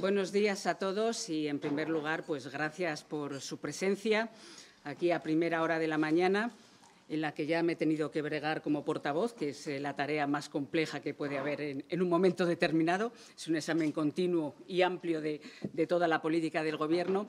Buenos días a todos y, en primer lugar, pues gracias por su presencia aquí a primera hora de la mañana, en la que ya me he tenido que bregar como portavoz, que es eh, la tarea más compleja que puede haber en, un momento determinado. Es un examen continuo y amplio de, toda la política del Gobierno.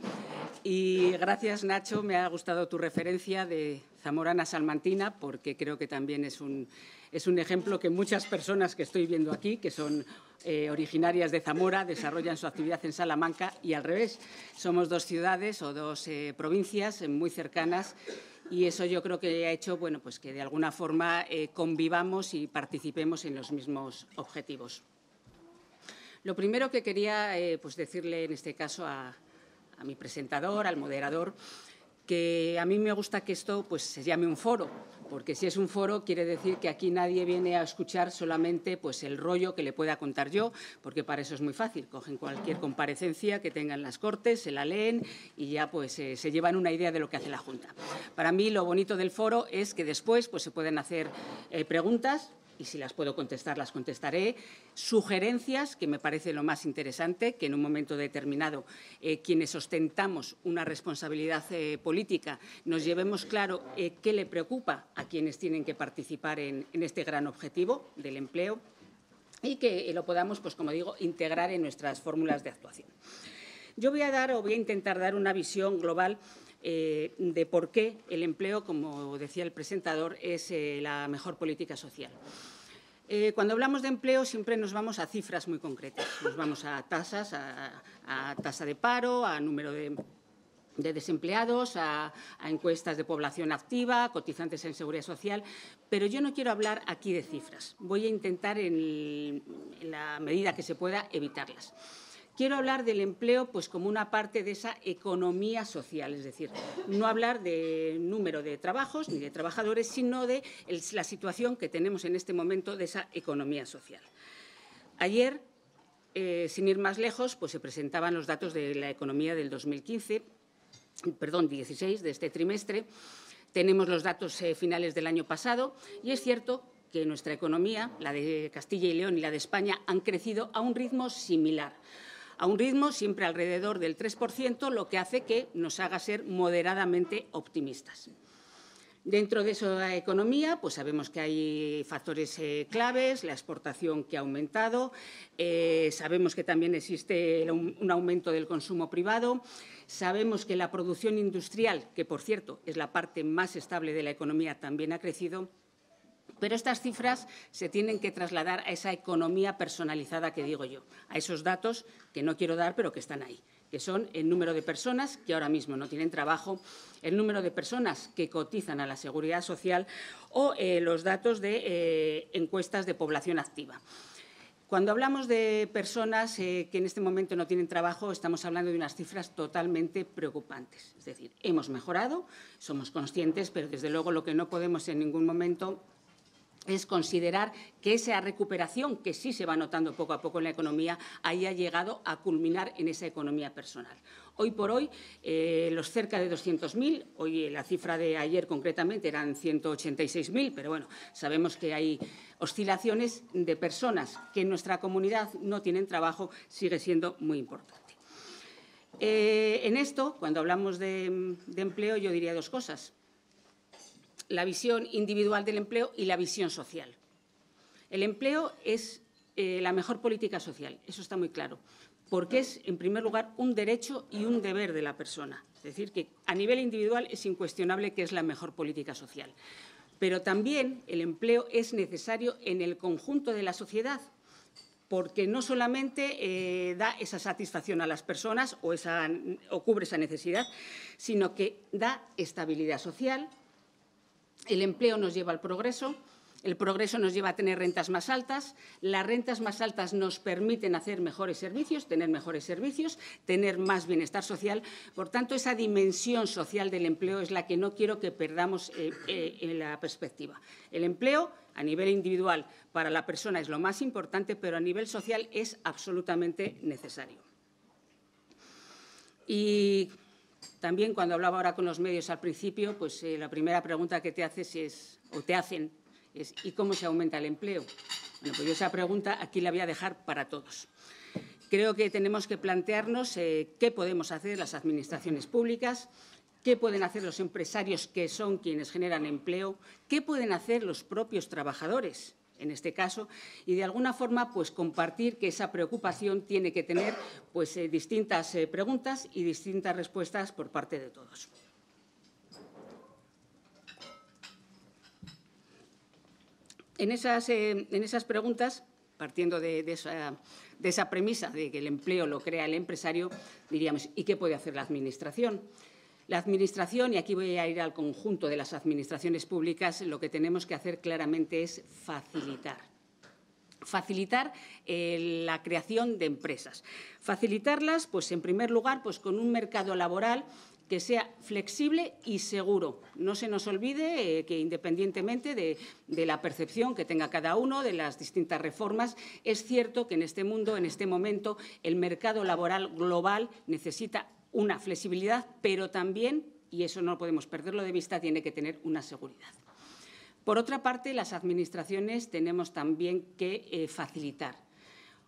Y gracias, Nacho. Me ha gustado tu referencia de Zamorana Salmantina, porque creo que también es un, es un ejemplo que muchas personas que estoy viendo aquí, que son eh, originarias de Zamora, desarrollan su actividad en Salamanca y al revés. Somos dos ciudades o dos eh, provincias eh, muy cercanas y eso yo creo que ha hecho bueno, pues que de alguna forma convivamos y participemos en los mismos objetivos. Lo primero que quería pues decirle en este caso a mi presentador, al moderador, que a mí me gusta que esto pues, se llame un foro, porque si es un foro quiere decir que aquí nadie viene a escuchar solamente pues, el rollo que le pueda contar yo, porque para eso es muy fácil. Cogen cualquier comparecencia que tengan las Cortes, se la leen y ya pues, eh, se llevan una idea de lo que hace la Junta. Para mí lo bonito del foro es que después pues, se pueden hacer eh, preguntas y si las puedo contestar, las contestaré. Sugerencias, que me parece lo más interesante, que en un momento determinado eh, quienes ostentamos una responsabilidad eh, política nos llevemos claro eh, qué le preocupa a quienes tienen que participar en, en este gran objetivo del empleo y que lo podamos, pues como digo, integrar en nuestras fórmulas de actuación. Yo voy a dar o voy a intentar dar una visión global eh, de por qué el empleo, como decía el presentador, es eh, la mejor política social. Eh, cuando hablamos de empleo siempre nos vamos a cifras muy concretas, nos vamos a tasas, a, tasa de paro, a número de, desempleados, a, encuestas de población activa, cotizantes en seguridad social, pero yo no quiero hablar aquí de cifras, voy a intentar en la medida que se pueda evitarlas. Quiero hablar del empleo pues, como una parte de esa economía social, es decir, no hablar de número de trabajos ni de trabajadores, sino de la situación que tenemos en este momento de esa economía social. Ayer, eh, sin ir más lejos, pues, se presentaban los datos de la economía del 2015, perdón, 16 de este trimestre. Tenemos los datos eh, finales del año pasado y es cierto que nuestra economía, la de Castilla y León y la de España, han crecido a un ritmo similar a un ritmo siempre alrededor del 3%, lo que hace que nos haga ser moderadamente optimistas. Dentro de esa economía, pues sabemos que hay factores eh, claves, la exportación que ha aumentado, eh, sabemos que también existe un aumento del consumo privado, sabemos que la producción industrial, que por cierto es la parte más estable de la economía, también ha crecido pero estas cifras se tienen que trasladar a esa economía personalizada que digo yo, a esos datos que no quiero dar pero que están ahí, que son el número de personas que ahora mismo no tienen trabajo, el número de personas que cotizan a la seguridad social o eh, los datos de eh, encuestas de población activa. Cuando hablamos de personas eh, que en este momento no tienen trabajo, estamos hablando de unas cifras totalmente preocupantes. Es decir, hemos mejorado, somos conscientes, pero desde luego lo que no podemos en ningún momento es considerar que esa recuperación que sí se va notando poco a poco en la economía haya llegado a culminar en esa economía personal. Hoy por hoy, eh, los cerca de 200.000, hoy eh, la cifra de ayer concretamente eran 186.000, pero bueno, sabemos que hay oscilaciones de personas que en nuestra comunidad no tienen trabajo, sigue siendo muy importante. Eh, en esto, cuando hablamos de empleo, yo diría dos cosas la visión individual del empleo y la visión social. El empleo es eh, la mejor política social, eso está muy claro, porque es, en primer lugar, un derecho y un deber de la persona. Es decir, que a nivel individual es incuestionable que es la mejor política social. Pero también el empleo es necesario en el conjunto de la sociedad, porque no solamente eh, da esa satisfacción a las personas o cubre esa necesidad, sino que da estabilidad social, el empleo nos lleva al progreso, el progreso nos lleva a tener rentas más altas, las rentas más altas nos permiten hacer mejores servicios, tener mejores servicios, tener más bienestar social. Por tanto, esa dimensión social del empleo es la que no quiero que perdamos eh, eh, en la perspectiva. El empleo a nivel individual para la persona es lo más importante, pero a nivel social es absolutamente necesario. Y también cuando hablaba ahora con los medios al principio, pues eh, la primera pregunta que te haces es, o te hacen es ¿y cómo se aumenta el empleo? Bueno, pues yo esa pregunta aquí la voy a dejar para todos. Creo que tenemos que plantearnos eh, qué podemos hacer las administraciones públicas, qué pueden hacer los empresarios que son quienes generan empleo, qué pueden hacer los propios trabajadores en este caso, y de alguna forma pues compartir que esa preocupación tiene que tener pues, eh, distintas eh, preguntas y distintas respuestas por parte de todos. En esas, eh, en esas preguntas, partiendo esa, de esa premisa de que el empleo lo crea el empresario, diríamos, ¿y qué puede hacer la Administración? La Administración, y aquí voy a ir al conjunto de las administraciones públicas, lo que tenemos que hacer claramente es facilitar facilitar eh, la creación de empresas. Facilitarlas, pues en primer lugar, pues con un mercado laboral que sea flexible y seguro. No se nos olvide eh, que independientemente de, de, la percepción que tenga cada uno de las distintas reformas, es cierto que en este mundo, en este momento, el mercado laboral global necesita una flexibilidad, pero también, y eso no podemos perderlo de vista, tiene que tener una seguridad. Por otra parte, las administraciones tenemos también que eh, facilitar.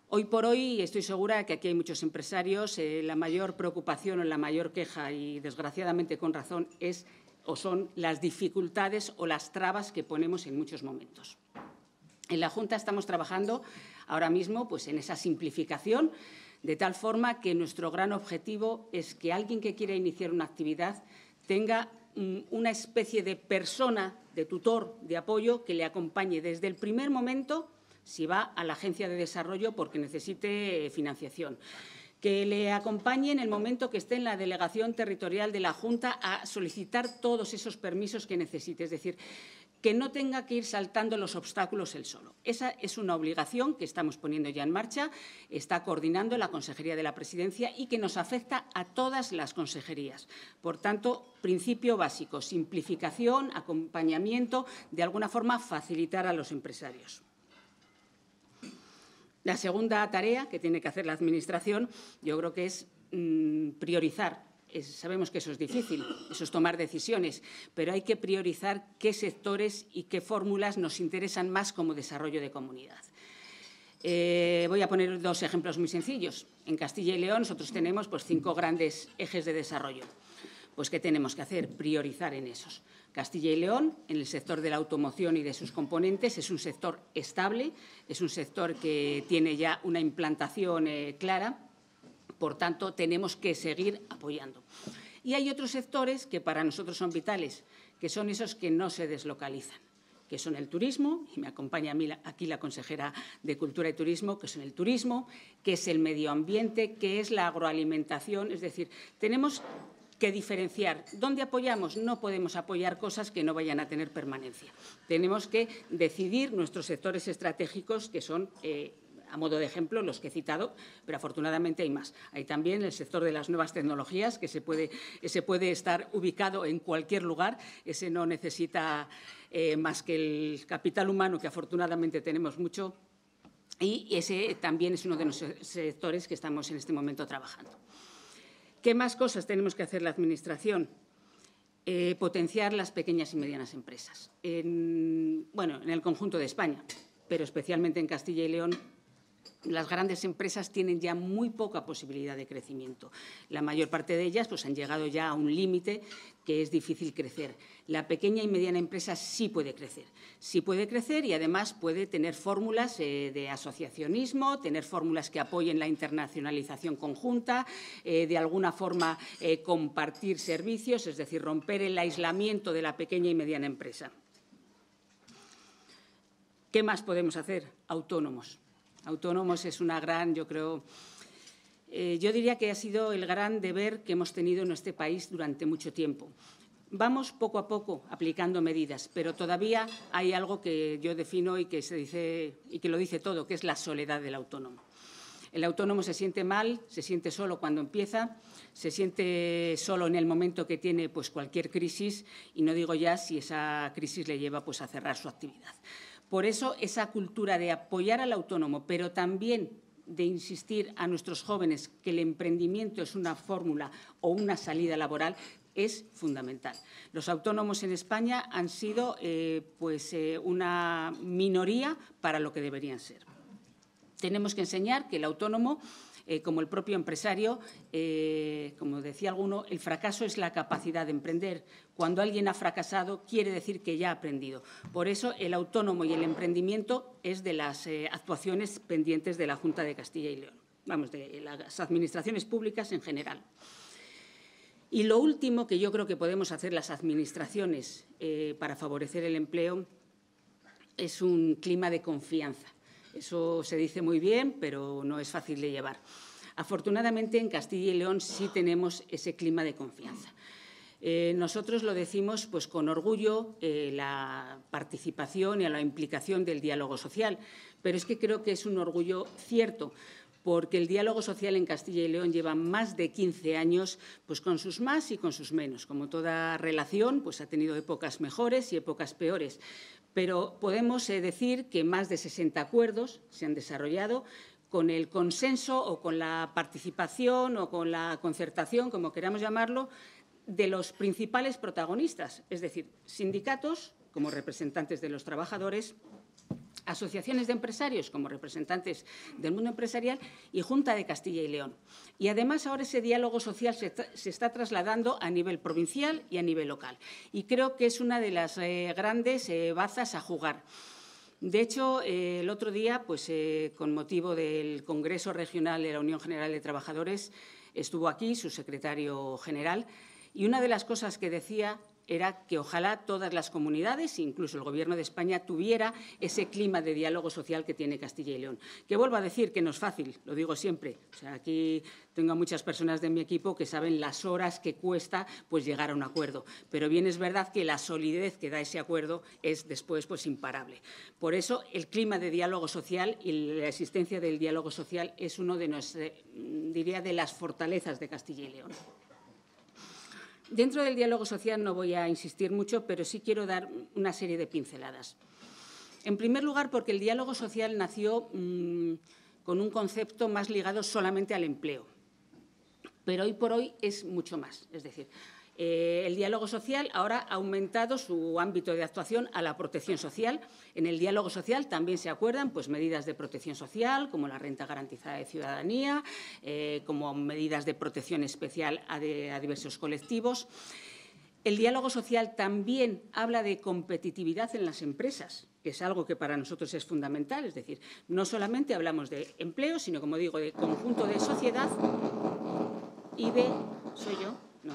Hoy por hoy estoy segura que aquí hay muchos empresarios, eh, la mayor preocupación o la mayor queja, y desgraciadamente con razón, es o son las dificultades o las trabas que ponemos en muchos momentos. En la Junta estamos trabajando ahora mismo pues, en esa simplificación, de tal forma que nuestro gran objetivo es que alguien que quiera iniciar una actividad tenga mm, una especie de persona, de tutor, de apoyo que le acompañe desde el primer momento si va a la agencia de desarrollo porque necesite eh, financiación que le acompañe en el momento que esté en la delegación territorial de la Junta a solicitar todos esos permisos que necesite. Es decir, que no tenga que ir saltando los obstáculos él solo. Esa es una obligación que estamos poniendo ya en marcha, está coordinando la Consejería de la Presidencia y que nos afecta a todas las consejerías. Por tanto, principio básico, simplificación, acompañamiento, de alguna forma facilitar a los empresarios. La segunda tarea que tiene que hacer la Administración, yo creo que es mm, priorizar sabemos que eso es difícil, eso es tomar decisiones, pero hay que priorizar qué sectores y qué fórmulas nos interesan más como desarrollo de comunidad. Eh, voy a poner dos ejemplos muy sencillos. En Castilla y León nosotros tenemos pues, cinco grandes ejes de desarrollo. Pues, ¿qué tenemos que hacer? Priorizar en esos. Castilla y León, en el sector de la automoción y de sus componentes, es un sector estable, es un sector que tiene ya una implantación eh, clara por tanto, tenemos que seguir apoyando. Y hay otros sectores que para nosotros son vitales, que son esos que no se deslocalizan que son el turismo, y me acompaña aquí la consejera de Cultura y Turismo, que son el turismo, que es el medio ambiente, que es la agroalimentación. Es decir, tenemos que diferenciar. ¿Dónde apoyamos? No podemos apoyar cosas que no vayan a tener permanencia. Tenemos que decidir nuestros sectores estratégicos, que son eh, a modo de ejemplo los que he citado, pero afortunadamente hay más. Hay también el sector de las nuevas tecnologías, que se puede, puede estar ubicado en cualquier lugar, ese no necesita eh, más que el capital humano, que afortunadamente tenemos mucho, y ese también es uno de los sectores que estamos en este momento trabajando. ¿Qué más cosas tenemos que hacer la Administración? Eh, potenciar las pequeñas y medianas empresas, bueno, en el conjunto de España, pero especialmente en Castilla y León las grandes empresas tienen ya muy poca posibilidad de crecimiento. La mayor parte de ellas pues, han llegado ya a un límite que es difícil crecer. La pequeña y mediana empresa sí puede crecer. Sí puede crecer y además puede tener fórmulas eh, de asociacionismo, tener fórmulas que apoyen la internacionalización conjunta, eh, de alguna forma eh, compartir servicios, es decir, romper el aislamiento de la pequeña y mediana empresa. ¿Qué más podemos hacer? Autónomos autónomos es una gran, yo creo, eh, yo diría que ha sido el gran deber que hemos tenido en este país durante mucho tiempo. Vamos poco a poco aplicando medidas, pero todavía hay algo que yo defino y que, se dice, y que lo dice todo, que es la soledad del autónomo. El autónomo se siente mal, se siente solo cuando empieza, se siente solo en el momento que tiene pues, cualquier crisis y no digo ya si esa crisis le lleva pues, a cerrar su actividad. Por eso esa cultura de apoyar al autónomo, pero también de insistir a nuestros jóvenes que el emprendimiento es una fórmula o una salida laboral es fundamental. Los autónomos en España han sido eh, pues, eh, una minoría para lo que deberían ser. Tenemos que enseñar que el autónomo eh, como el propio empresario, eh, como decía alguno, el fracaso es la capacidad de emprender. Cuando alguien ha fracasado, quiere decir que ya ha aprendido. Por eso, el autónomo y el emprendimiento es de las eh, actuaciones pendientes de la Junta de Castilla y León, vamos, de las administraciones públicas en general. Y lo último que yo creo que podemos hacer las administraciones para favorecer el empleo es un clima de confianza. Eso se dice muy bien, pero no es fácil de llevar. Afortunadamente en Castilla y León sí tenemos ese clima de confianza. Eh, nosotros lo decimos pues, con orgullo eh, la participación y la implicación del diálogo social, pero es que creo que es un orgullo cierto, porque el diálogo social en Castilla y León lleva más de 15 años, pues con sus más y con sus menos. Como toda relación, pues ha tenido épocas mejores y épocas peores pero podemos eh, decir que más de 60 acuerdos se han desarrollado con el consenso o con la participación o con la concertación, como queramos llamarlo, de los principales protagonistas, es decir, sindicatos como representantes de los trabajadores, asociaciones de empresarios como representantes del mundo empresarial y Junta de Castilla y León. Y además ahora ese diálogo social se, está trasladando a nivel provincial y a nivel local. Y creo que es una de las eh, grandes eh, bazas a jugar. De hecho, eh, el otro día, pues, con motivo del Congreso Regional de la Unión General de Trabajadores, estuvo aquí su secretario general y una de las cosas que decía era que ojalá todas las comunidades, incluso el Gobierno de España, tuviera ese clima de diálogo social que tiene Castilla y León. Que vuelvo a decir que no es fácil, lo digo siempre. aquí tengo muchas personas de mi equipo que saben las horas que cuesta pues, llegar a un acuerdo. Pero bien es verdad que la solidez que da ese acuerdo es después pues, imparable. Por eso el clima de diálogo social y la existencia del diálogo social es uno de, diría, de las fortalezas de Castilla y León. Dentro del diálogo social no voy a insistir mucho, pero sí quiero dar una serie de pinceladas. En primer lugar, porque el diálogo social nació mm, con un concepto más ligado solamente al empleo, pero hoy por hoy es mucho más. Es decir, eh, el diálogo social ahora ha aumentado su ámbito de actuación a la protección social. En el diálogo social también se acuerdan pues, medidas de protección social, como la renta garantizada de ciudadanía, eh, como medidas de protección especial a, diversos colectivos. El diálogo social también habla de competitividad en las empresas, que es algo que para nosotros es fundamental. Es decir, no solamente hablamos de empleo, sino, como digo, de conjunto de sociedad y de… ¿Soy yo? No.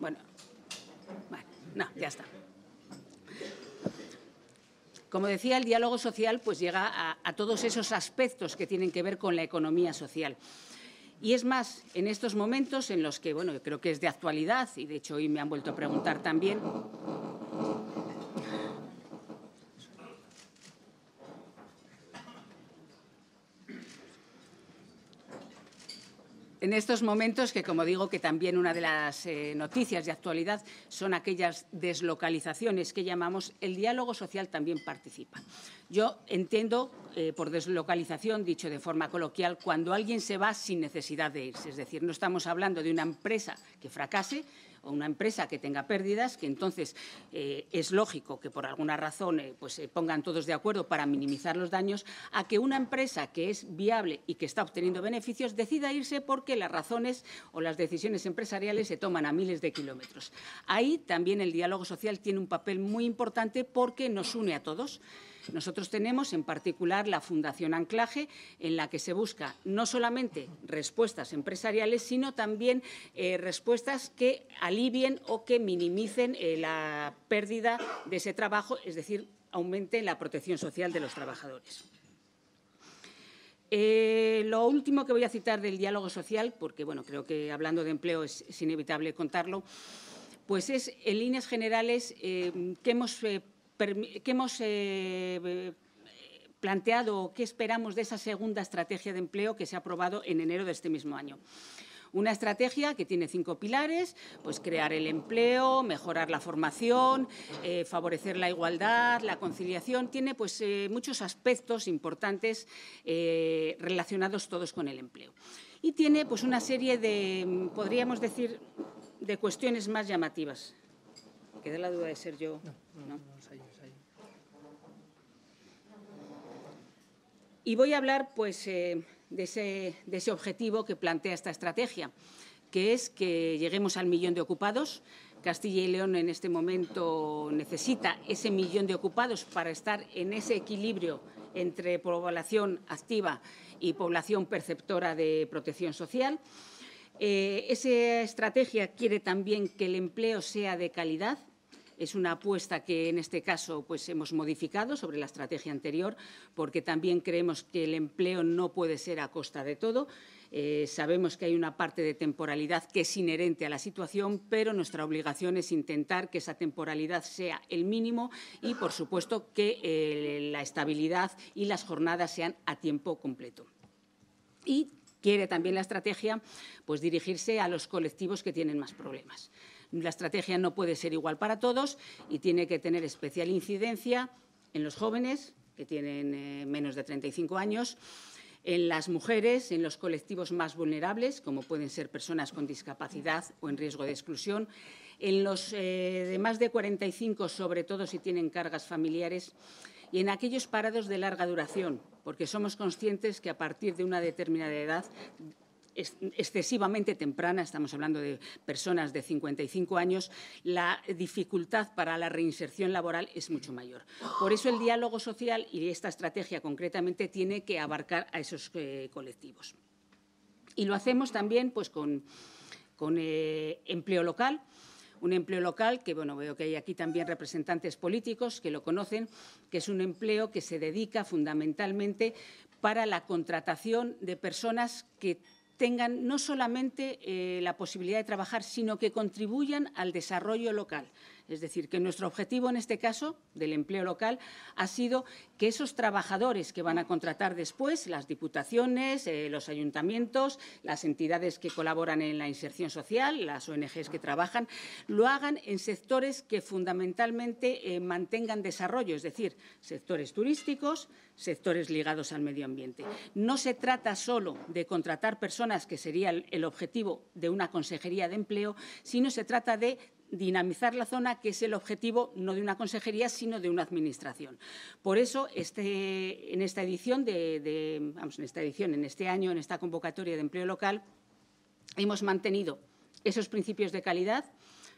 Bueno, ya está. Como decía, el diálogo social pues llega a todos esos aspectos que tienen que ver con la economía social. Y es más, en estos momentos en los que, bueno, yo creo que es de actualidad, y de hecho hoy me han vuelto a preguntar también, En estos momentos, que como digo, que también una de las eh, noticias de actualidad son aquellas deslocalizaciones que llamamos, el diálogo social también participa. Yo entiendo eh, por deslocalización, dicho de forma coloquial, cuando alguien se va sin necesidad de irse. Es decir, no estamos hablando de una empresa que fracase, o una empresa que tenga pérdidas, que entonces eh, es lógico que por alguna razón eh, pues, se eh, pongan todos de acuerdo para minimizar los daños, a que una empresa que es viable y que está obteniendo beneficios decida irse porque las razones o las decisiones empresariales se toman a miles de kilómetros. Ahí también el diálogo social tiene un papel muy importante porque nos une a todos. Nosotros tenemos en particular la Fundación Anclaje, en la que se busca no solamente respuestas empresariales, sino también eh, respuestas que alivien o que minimicen eh, la pérdida de ese trabajo, es decir, aumenten la protección social de los trabajadores. Eh, lo último que voy a citar del diálogo social, porque bueno, creo que hablando de empleo es, inevitable contarlo, pues es en líneas generales que hemos ¿Qué hemos planteado o qué esperamos de esa segunda estrategia de empleo que se ha aprobado en enero de este mismo año. Una estrategia que tiene cinco pilares, pues crear el empleo, mejorar la formación, favorecer la igualdad, la conciliación, tiene pues muchos aspectos importantes relacionados todos con el empleo. Y tiene pues una serie de, podríamos decir, de cuestiones más llamativas. Queda la duda de ser yo. no Y voy a hablar pues, eh, de, ese, objetivo que plantea esta estrategia, que es que lleguemos al millón de ocupados. Castilla y León en este momento necesita ese millón de ocupados para estar en ese equilibrio entre población activa y población perceptora de protección social. Eh, esa estrategia quiere también que el empleo sea de calidad es una apuesta que en este caso pues, hemos modificado sobre la estrategia anterior porque también creemos que el empleo no puede ser a costa de todo. Eh, sabemos que hay una parte de temporalidad que es inherente a la situación, pero nuestra obligación es intentar que esa temporalidad sea el mínimo y, por supuesto, que eh, la estabilidad y las jornadas sean a tiempo completo. Y quiere también la estrategia pues, dirigirse a los colectivos que tienen más problemas. La estrategia no puede ser igual para todos y tiene que tener especial incidencia en los jóvenes, que tienen eh, menos de 35 años, en las mujeres, en los colectivos más vulnerables, como pueden ser personas con discapacidad o en riesgo de exclusión, en los eh, de más de 45, sobre todo si tienen cargas familiares, y en aquellos parados de larga duración, porque somos conscientes que a partir de una determinada edad excesivamente temprana, estamos hablando de personas de 55 años, la dificultad para la reinserción laboral es mucho mayor. Por eso el diálogo social y esta estrategia concretamente tiene que abarcar a esos eh, colectivos. Y lo hacemos también pues, con, eh, empleo local, un empleo local que, bueno, veo que hay aquí también representantes políticos que lo conocen, que es un empleo que se dedica fundamentalmente para la contratación de personas que tengan no solamente eh, la posibilidad de trabajar, sino que contribuyan al desarrollo local. Es decir, que nuestro objetivo en este caso del empleo local ha sido que esos trabajadores que van a contratar después, las diputaciones, eh, los ayuntamientos, las entidades que colaboran en la inserción social, las ONGs que trabajan, lo hagan en sectores que fundamentalmente eh, mantengan desarrollo, es decir, sectores turísticos, sectores ligados al medio ambiente. No se trata solo de contratar personas, que sería el objetivo de una consejería de empleo, sino se trata de dinamizar la zona, que es el objetivo no de una consejería, sino de una administración. Por eso, este, en esta edición, de, en esta edición, en este año, en esta convocatoria de empleo local, hemos mantenido esos principios de calidad.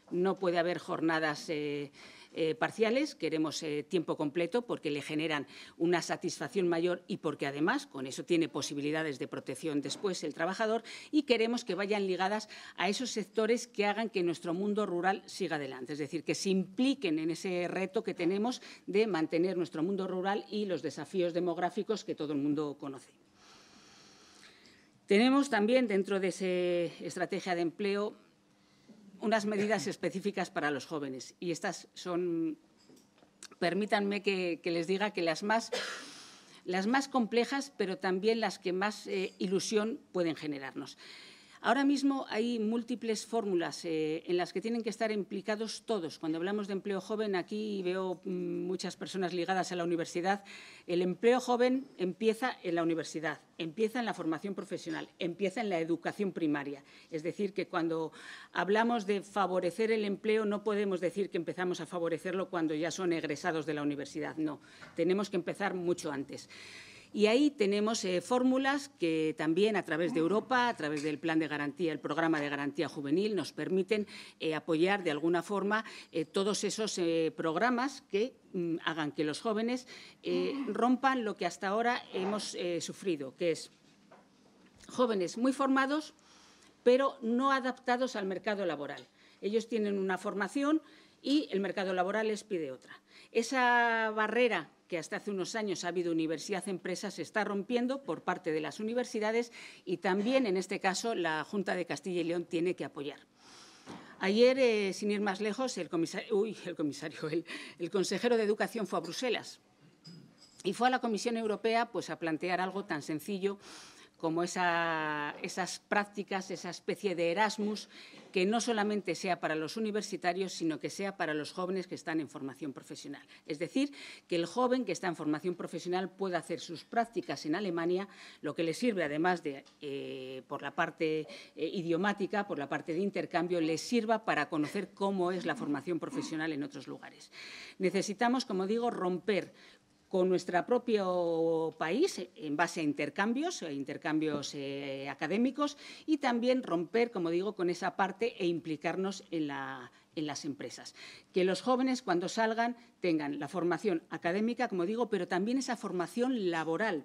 No puede haber jornadas eh, eh, parciales, queremos eh, tiempo completo porque le generan una satisfacción mayor y porque además con eso tiene posibilidades de protección después el trabajador y queremos que vayan ligadas a esos sectores que hagan que nuestro mundo rural siga adelante, es decir, que se impliquen en ese reto que tenemos de mantener nuestro mundo rural y los desafíos demográficos que todo el mundo conoce. Tenemos también dentro de esa estrategia de empleo unas medidas específicas para los jóvenes y estas son, permítanme que, les diga que las más, las más complejas, pero también las que más eh, ilusión pueden generarnos. Ahora mismo hay múltiples fórmulas eh, en las que tienen que estar implicados todos. Cuando hablamos de empleo joven, aquí veo mm, muchas personas ligadas a la universidad. El empleo joven empieza en la universidad, empieza en la formación profesional, empieza en la educación primaria. Es decir, que cuando hablamos de favorecer el empleo, no podemos decir que empezamos a favorecerlo cuando ya son egresados de la universidad. No, tenemos que empezar mucho antes. Y ahí tenemos eh, fórmulas que también a través de Europa, a través del plan de garantía, el programa de garantía juvenil, nos permiten eh, apoyar de alguna forma eh, todos esos programas que mm, hagan que los jóvenes rompan lo que hasta ahora hemos sufrido, que es jóvenes muy formados, pero no adaptados al mercado laboral. Ellos tienen una formación y el mercado laboral les pide otra. Esa barrera que hasta hace unos años ha habido universidad-empresa se está rompiendo por parte de las universidades y también, en este caso, la Junta de Castilla y León tiene que apoyar. Ayer, eh, sin ir más lejos, el comisario, el, consejero de Educación fue a Bruselas y fue a la Comisión Europea pues, a plantear algo tan sencillo como esas prácticas, esa especie de Erasmus, que no solamente sea para los universitarios, sino que sea para los jóvenes que están en formación profesional. Es decir, que el joven que está en formación profesional pueda hacer sus prácticas en Alemania, lo que le sirve, además de eh, por la parte eh, idiomática, por la parte de intercambio, le sirva para conocer cómo es la formación profesional en otros lugares. Necesitamos, como digo, romper con nuestro propio país en base a intercambios, eh, intercambios eh, académicos y también romper, como digo, con esa parte e implicarnos en, las empresas. Que los jóvenes cuando salgan tengan la formación académica, como digo, pero también esa formación laboral.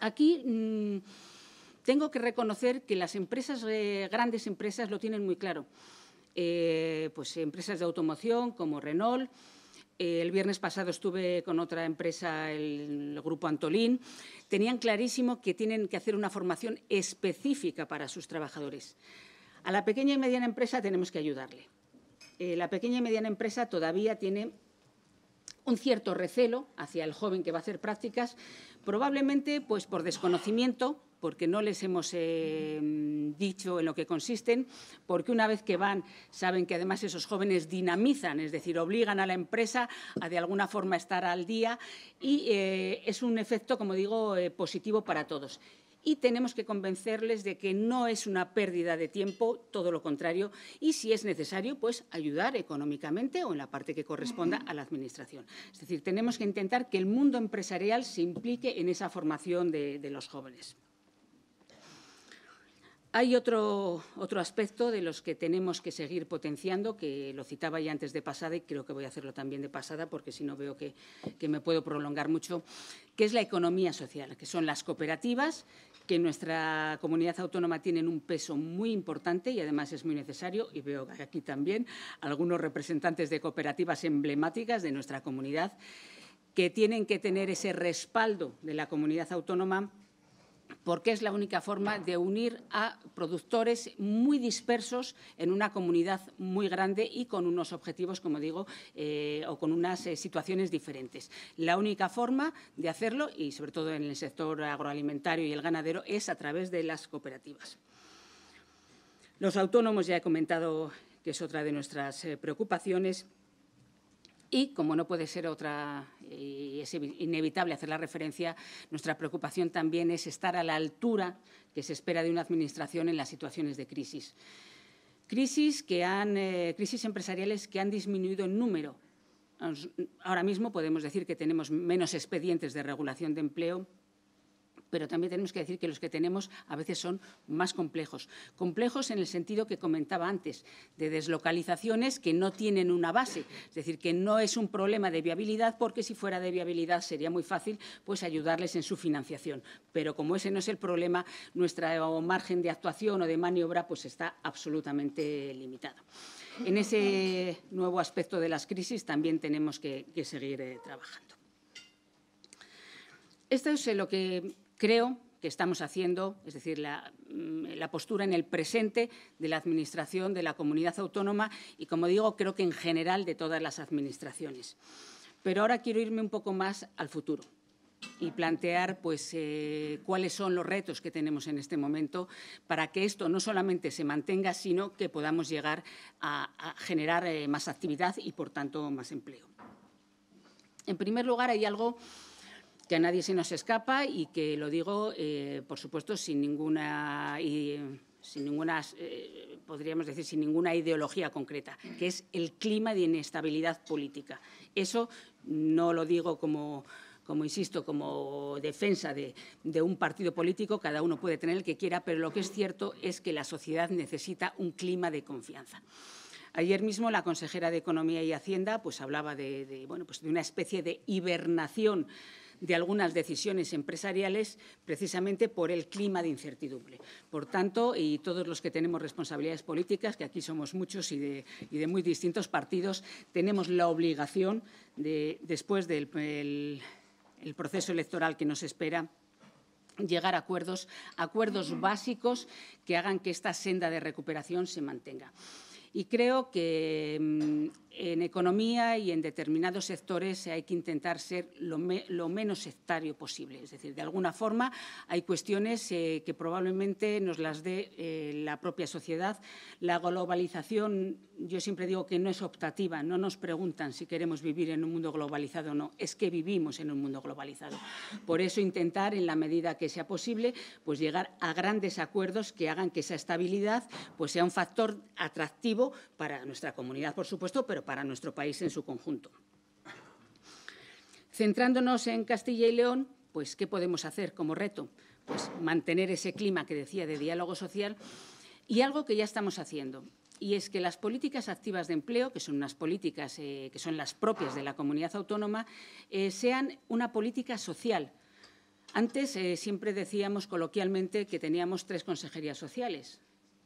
Aquí mm, tengo que reconocer que las empresas, eh, grandes empresas, lo tienen muy claro. pues empresas de automoción como Renault, eh, el viernes pasado estuve con otra empresa, el, grupo Antolín. Tenían clarísimo que tienen que hacer una formación específica para sus trabajadores. A la pequeña y mediana empresa tenemos que ayudarle. Eh, la pequeña y mediana empresa todavía tiene un cierto recelo hacia el joven que va a hacer prácticas, probablemente pues por desconocimiento porque no les hemos eh, dicho en lo que consisten, porque una vez que van saben que además esos jóvenes dinamizan, es decir, obligan a la empresa a de alguna forma estar al día y eh, es un efecto, como digo, eh, positivo para todos. Y tenemos que convencerles de que no es una pérdida de tiempo, todo lo contrario, y si es necesario, pues ayudar económicamente o en la parte que corresponda a la Administración. Es decir, tenemos que intentar que el mundo empresarial se implique en esa formación de los jóvenes. Hay otro, otro aspecto de los que tenemos que seguir potenciando, que lo citaba ya antes de pasada y creo que voy a hacerlo también de pasada porque si no veo que, que me puedo prolongar mucho, que es la economía social, que son las cooperativas, que en nuestra comunidad autónoma tienen un peso muy importante y además es muy necesario, y veo aquí también algunos representantes de cooperativas emblemáticas de nuestra comunidad, que tienen que tener ese respaldo de la comunidad autónoma porque es la única forma de unir a productores muy dispersos en una comunidad muy grande y con unos objetivos, como digo, eh, o con unas eh, situaciones diferentes. La única forma de hacerlo, y sobre todo en el sector agroalimentario y el ganadero, es a través de las cooperativas. Los autónomos, ya he comentado que es otra de nuestras eh, preocupaciones, y, como no puede ser otra, y es inevitable hacer la referencia, nuestra preocupación también es estar a la altura que se espera de una Administración en las situaciones de crisis. Crisis, que han, eh, crisis empresariales que han disminuido en número. Ahora mismo podemos decir que tenemos menos expedientes de regulación de empleo pero también tenemos que decir que los que tenemos a veces son más complejos. Complejos en el sentido que comentaba antes, de deslocalizaciones que no tienen una base, es decir, que no es un problema de viabilidad, porque si fuera de viabilidad sería muy fácil pues, ayudarles en su financiación. Pero como ese no es el problema, nuestro margen de actuación o de maniobra pues, está absolutamente limitado. En ese nuevo aspecto de las crisis también tenemos que, seguir eh, trabajando. Esto es eh, lo que Creo que estamos haciendo, es decir, mm, la, postura en el presente de la Administración, de la comunidad autónoma y, como digo, creo que en general de todas las administraciones. Pero ahora quiero irme un poco más al futuro y plantear pues, eh, cuáles son los retos que tenemos en este momento para que esto no solamente se mantenga, sino que podamos llegar a, generar eh, más actividad y, por tanto, más empleo. En primer lugar, hay algo que a nadie se nos escapa y que lo digo, eh, por supuesto, sin ninguna, y, sin ninguna eh, podríamos decir, sin ninguna ideología concreta, mm. que es el clima de inestabilidad política. Eso no lo digo como como insisto, como defensa de, un partido político, cada uno puede tener el que quiera, pero lo que es cierto es que la sociedad necesita un clima de confianza. Ayer mismo la consejera de Economía y Hacienda pues, hablaba bueno, pues, de una especie de hibernación de algunas decisiones empresariales precisamente por el clima de incertidumbre. Por tanto, y todos los que tenemos responsabilidades políticas, que aquí somos muchos y de, muy distintos partidos, tenemos la obligación de, después del el, proceso electoral que nos espera, llegar a acuerdos, acuerdos básicos que hagan que esta senda de recuperación se mantenga. Y creo que mm, en economía y en determinados sectores hay que intentar ser lo, menos sectario posible. Es decir, de alguna forma hay cuestiones eh, que probablemente nos las dé eh, la propia sociedad. La globalización, yo siempre digo que no es optativa, no nos preguntan si queremos vivir en un mundo globalizado o no, es que vivimos en un mundo globalizado. Por eso intentar, en la medida que sea posible, pues llegar a grandes acuerdos que hagan que esa estabilidad pues sea un factor atractivo para nuestra comunidad, por supuesto, pero para nuestro país en su conjunto. Centrándonos en Castilla y León, pues, ¿qué podemos hacer como reto? Pues mantener ese clima que decía de diálogo social y algo que ya estamos haciendo, y es que las políticas activas de empleo, que son unas políticas eh, que son las propias de la comunidad autónoma, eh, sean una política social. Antes eh, siempre decíamos coloquialmente que teníamos tres consejerías sociales,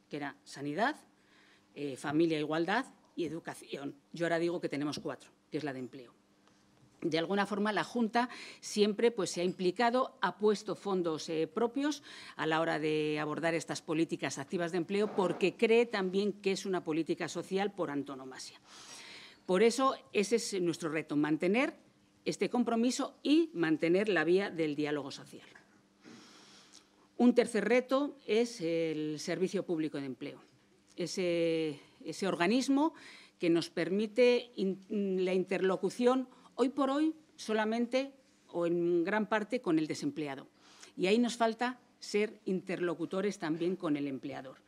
que era sanidad, familia e igualdad y educación. Yo ahora digo que tenemos cuatro, que es la de empleo. De alguna forma, la Junta siempre pues, se ha implicado, ha puesto fondos eh, propios a la hora de abordar estas políticas activas de empleo, porque cree también que es una política social por antonomasia. Por eso, ese es nuestro reto, mantener este compromiso y mantener la vía del diálogo social. Un tercer reto es el servicio público de empleo. Ese ese organismo que nos permite mm, la interlocución hoy por hoy solamente o en gran parte con el desempleado. Y ahí nos falta ser interlocutores también con el empleador.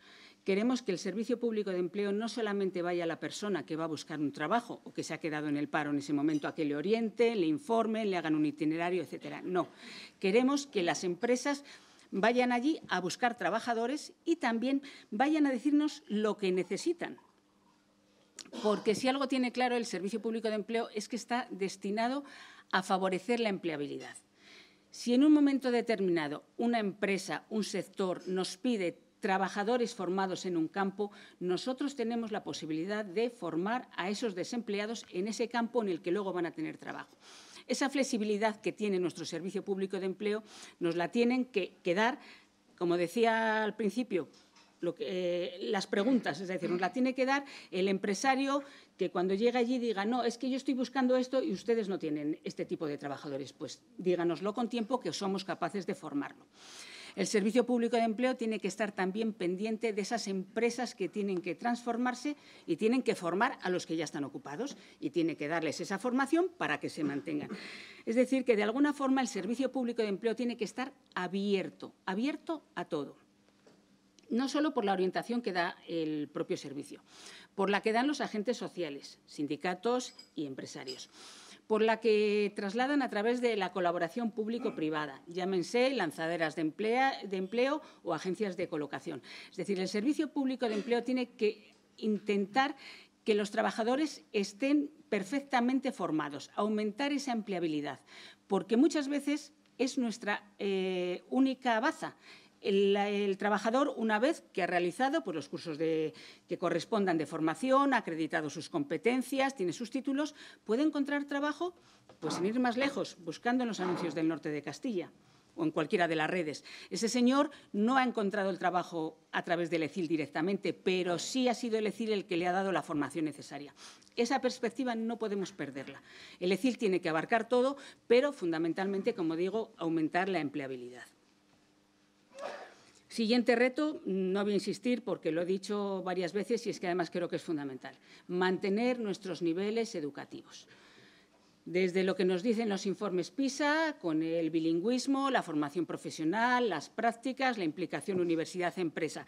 Queremos que el servicio público de empleo no solamente vaya a la persona que va a buscar un trabajo o que se ha quedado en el paro en ese momento a que le oriente, le informe, le hagan un itinerario, etcétera. No, queremos que las empresas vayan allí a buscar trabajadores y también vayan a decirnos lo que necesitan, porque si algo tiene claro el Servicio Público de Empleo es que está destinado a favorecer la empleabilidad. Si en un momento determinado una empresa, un sector nos pide trabajadores formados en un campo, nosotros tenemos la posibilidad de formar a esos desempleados en ese campo en el que luego van a tener trabajo. Esa flexibilidad que tiene nuestro Servicio Público de Empleo nos la tienen que, quedar, dar, como decía al principio, lo que, eh, las preguntas, es decir, nos la tiene que dar el empresario que cuando llega allí diga, no, es que yo estoy buscando esto y ustedes no tienen este tipo de trabajadores. Pues díganoslo con tiempo que somos capaces de formarlo. El Servicio Público de Empleo tiene que estar también pendiente de esas empresas que tienen que transformarse y tienen que formar a los que ya están ocupados y tiene que darles esa formación para que se mantengan. Es decir, que de alguna forma el Servicio Público de Empleo tiene que estar abierto, abierto a todo no solo por la orientación que da el propio servicio, por la que dan los agentes sociales, sindicatos y empresarios, por la que trasladan a través de la colaboración público-privada, llámense lanzaderas de, empleo o agencias de colocación. Es decir, el Servicio Público de Empleo tiene que intentar que los trabajadores estén perfectamente formados, aumentar esa empleabilidad, porque muchas veces es nuestra eh, única baza el, trabajador, una vez que ha realizado pues, los cursos que correspondan de formación, ha acreditado sus competencias, tiene sus títulos, puede encontrar trabajo, pues sin ir más lejos, buscando en los anuncios del norte de Castilla o en cualquiera de las redes. Ese señor no ha encontrado el trabajo a través del ECIL directamente, pero sí ha sido el ECIL el que le ha dado la formación necesaria. Esa perspectiva no podemos perderla. El ECIL tiene que abarcar todo, pero fundamentalmente, como digo, aumentar la empleabilidad. Siguiente reto, no voy a insistir porque lo he dicho varias veces y es que además creo que es fundamental, mantener nuestros niveles educativos. Desde lo que nos dicen los informes PISA, con el bilingüismo, la formación profesional, las prácticas, la implicación universidad-empresa.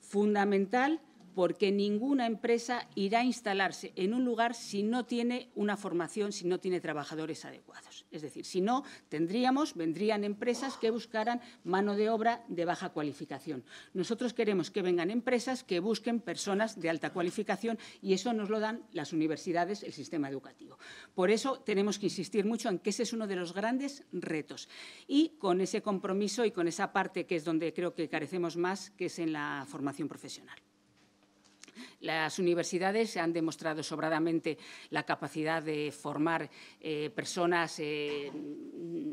Fundamental porque ninguna empresa irá a instalarse en un lugar si no tiene una formación, si no tiene trabajadores adecuados. Es decir, si no, tendríamos, vendrían empresas que buscaran mano de obra de baja cualificación. Nosotros queremos que vengan empresas que busquen personas de alta cualificación y eso nos lo dan las universidades, el sistema educativo. Por eso tenemos que insistir mucho en que ese es uno de los grandes retos. Y con ese compromiso y con esa parte que es donde creo que carecemos más, que es en la formación profesional. Las universidades han demostrado sobradamente la capacidad de formar eh, personas eh, mm,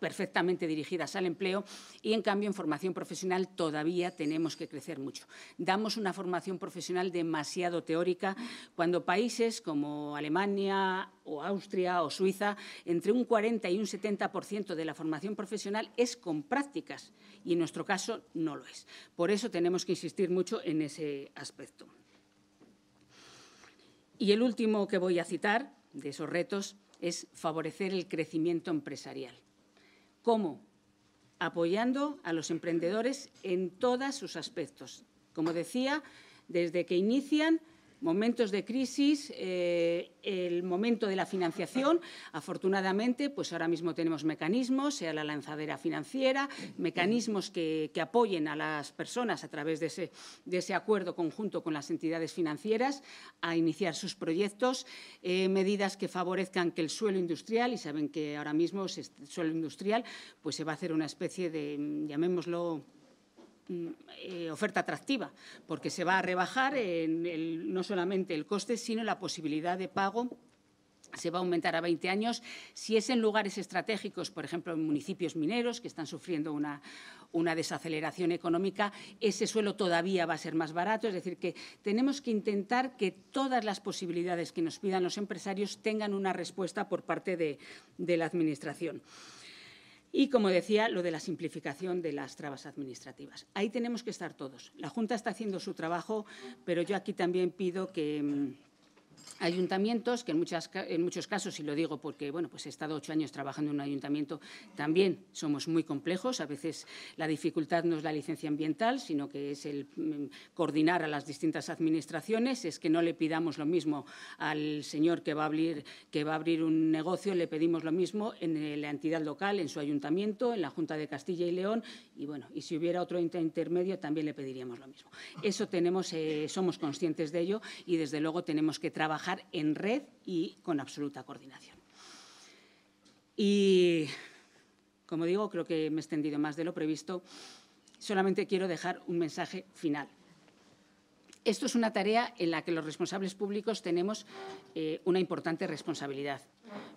perfectamente dirigidas al empleo y, en cambio, en formación profesional todavía tenemos que crecer mucho. Damos una formación profesional demasiado teórica cuando países como Alemania o Austria o Suiza, entre un 40 y un 70% de la formación profesional es con prácticas y en nuestro caso no lo es. Por eso tenemos que insistir mucho en ese aspecto. Y el último que voy a citar de esos retos es favorecer el crecimiento empresarial. ¿Cómo? Apoyando a los emprendedores en todos sus aspectos. Como decía, desde que inician momentos de crisis, eh, el momento de la financiación. Afortunadamente, pues ahora mismo tenemos mecanismos, sea la lanzadera financiera, mecanismos que, apoyen a las personas a través de ese, acuerdo conjunto con las entidades financieras a iniciar sus proyectos, eh, medidas que favorezcan que el suelo industrial, y saben que ahora mismo el suelo industrial, pues se va a hacer una especie de, mm, llamémoslo, Mm, eh, oferta atractiva, porque se va a rebajar no solamente el coste, sino la posibilidad de pago se va a aumentar a 20 años. Si es en lugares estratégicos, por ejemplo, en municipios mineros que están sufriendo una, desaceleración económica, ese suelo todavía va a ser más barato. Es decir, que tenemos que intentar que todas las posibilidades que nos pidan los empresarios tengan una respuesta por parte de la Administración. Y, como decía, lo de la simplificación de las trabas administrativas. Ahí tenemos que estar todos. La Junta está haciendo su trabajo, pero yo aquí también pido que mm, ayuntamientos, que en, muchas, en muchos casos, y lo digo porque bueno, pues he estado ocho años trabajando en un ayuntamiento, también somos muy complejos. A veces la dificultad no es la licencia ambiental, sino que es el mm, coordinar a las distintas administraciones. Es que no le pidamos lo mismo al señor que va a abrir, que va a abrir un negocio, le pedimos lo mismo en eh, la entidad local, en su ayuntamiento, en la Junta de Castilla y León. Y bueno, y si hubiera otro intermedio, también le pediríamos lo mismo. Eso tenemos, eh, somos conscientes de ello y desde luego tenemos que trabajar en red y con absoluta coordinación. Y, como digo, creo que me he extendido más de lo previsto. Solamente quiero dejar un mensaje final. Esto es una tarea en la que los responsables públicos tenemos eh, una importante responsabilidad,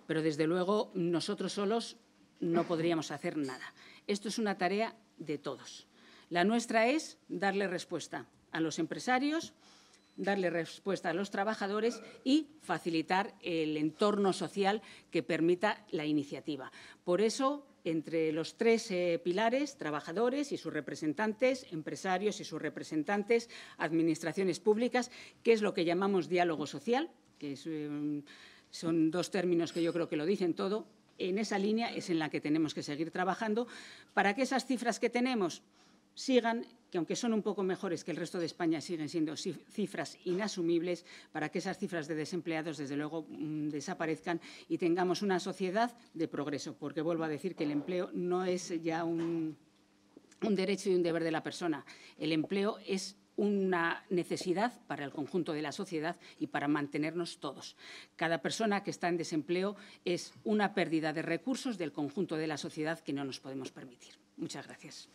pero desde luego nosotros solos no podríamos hacer nada. Esto es una tarea de todos. La nuestra es darle respuesta a los empresarios, darle respuesta a los trabajadores y facilitar el entorno social que permita la iniciativa. Por eso, entre los tres eh, pilares, trabajadores y sus representantes, empresarios y sus representantes, administraciones públicas, que es lo que llamamos diálogo social, que eh, son dos términos que yo creo que lo dicen todo, en esa línea es en la que tenemos que seguir trabajando para que esas cifras que tenemos sigan que aunque son un poco mejores que el resto de España, siguen siendo cifras inasumibles para que esas cifras de desempleados, desde luego, mm, desaparezcan y tengamos una sociedad de progreso, porque vuelvo a decir que el empleo no es ya un, un derecho y un deber de la persona. El empleo es una necesidad para el conjunto de la sociedad y para mantenernos todos. Cada persona que está en desempleo es una pérdida de recursos del conjunto de la sociedad que no nos podemos permitir. Muchas gracias.